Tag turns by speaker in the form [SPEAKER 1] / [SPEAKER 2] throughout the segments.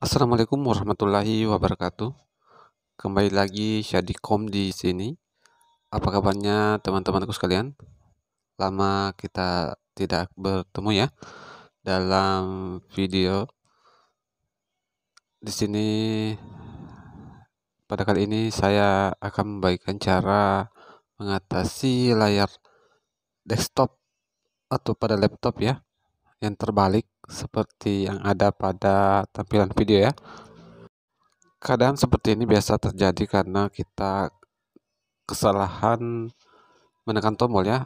[SPEAKER 1] Assalamualaikum warahmatullahi wabarakatuh. Kembali lagi Syadikom di sini. Apa kabarnya teman-temanku sekalian? Lama kita tidak bertemu ya dalam video. Di sini pada kali ini saya akan membagikan cara mengatasi layar desktop atau pada laptop ya yang terbalik seperti yang ada pada tampilan video ya. Keadaan seperti ini biasa terjadi karena kita kesalahan menekan tombol ya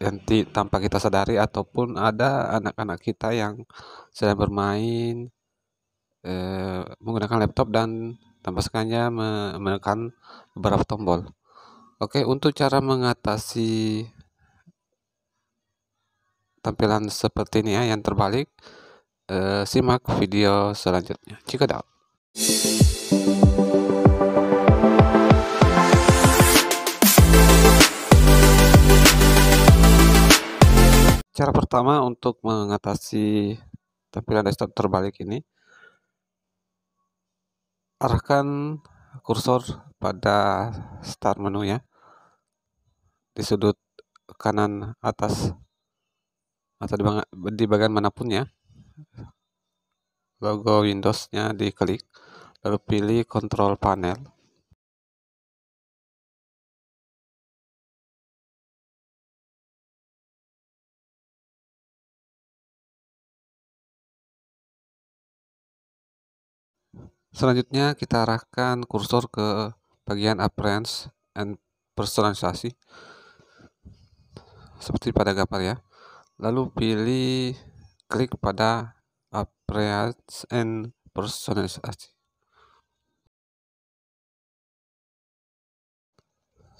[SPEAKER 1] nanti tanpa kita sadari ataupun ada anak-anak kita yang sedang bermain eh, menggunakan laptop dan tanpa sengaja menekan beberapa tombol. Oke, untuk cara mengatasi tampilan seperti ini ya yang terbalik e, simak video selanjutnya Jika tahu cara pertama untuk mengatasi tampilan desktop terbalik ini arahkan kursor pada start menu ya di sudut kanan atas atau di, di bagian manapun ya logo Windows-nya diklik lalu pilih control panel Selanjutnya kita arahkan kursor ke bagian appearance and personalisasi seperti pada gambar ya. Lalu pilih klik pada Appearance and Personalization.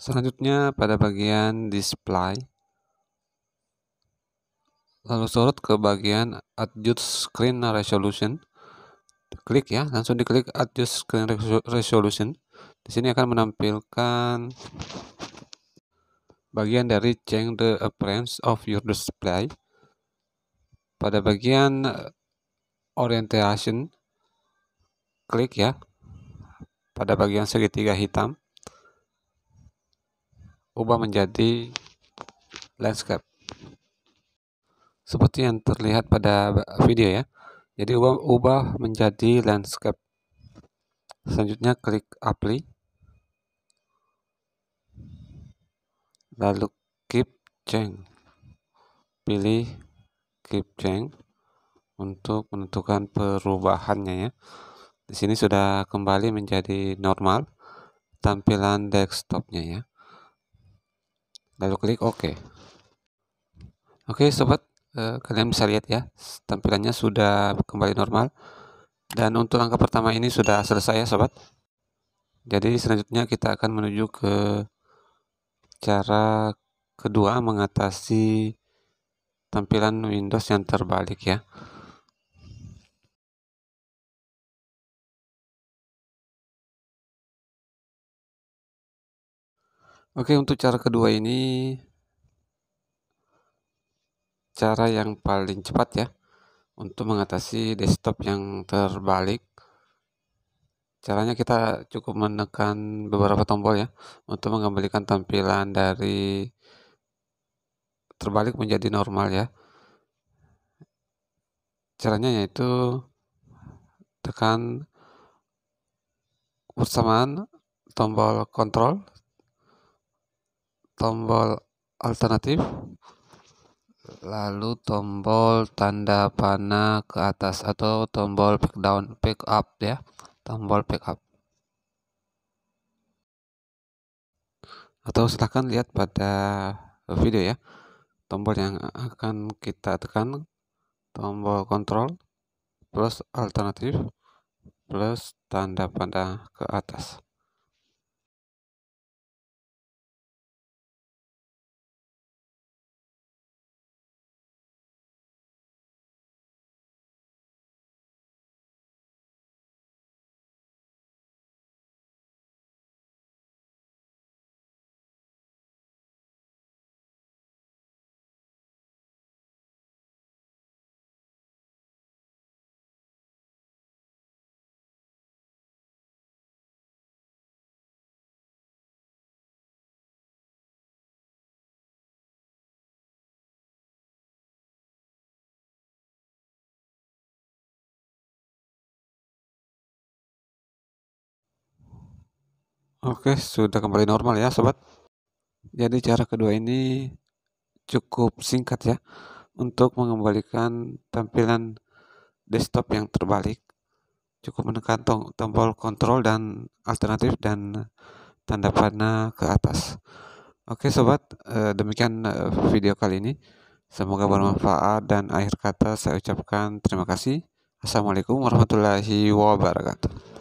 [SPEAKER 1] Selanjutnya pada bagian display. Lalu sorot ke bagian adjust screen resolution. Klik ya, langsung diklik adjust screen resolution. Di sini akan menampilkan bagian dari change the appearance of your display. Pada bagian eh, orientation, klik ya pada bagian segitiga hitam. Ubah menjadi landscape. Seperti yang terlihat pada video ya. Jadi ubah, ubah menjadi landscape. Selanjutnya klik apply. lalu keep change Pilih keep change untuk menentukan perubahannya ya. Di sini sudah kembali menjadi normal tampilan desktopnya ya. Lalu klik OK. Oke sobat, eh, kalian bisa lihat ya tampilannya sudah kembali normal. Dan untuk langkah pertama ini sudah selesai ya sobat. Jadi selanjutnya kita akan menuju ke cara kedua mengatasi tampilan Windows yang terbalik ya. Oke, untuk cara kedua ini cara yang paling cepat ya untuk mengatasi desktop yang terbalik. Caranya kita cukup menekan beberapa tombol ya untuk mengembalikan tampilan dari terbalik menjadi normal ya. Caranya yaitu tekan bersamaan tombol kontrol, tombol alternatif, lalu tombol tanda panah ke atas atau tombol back down, pick up ya tombol backup. Atau silahkan lihat pada video ya, tombol yang akan kita tekan, tombol control plus alternatif plus tanda pada ke atas. Oke, sudah kembali normal ya, sobat. Jadi cara kedua ini cukup singkat ya untuk mengembalikan tampilan desktop yang terbalik. Cukup menekan tombol kontrol dan alternatif dan tanda panah ke atas. Oke sobat, eh, demikian eh, video kali ini. Semoga bermanfaat dan akhir kata saya ucapkan terima kasih. Assalamualaikum warahmatullahi wabarakatuh.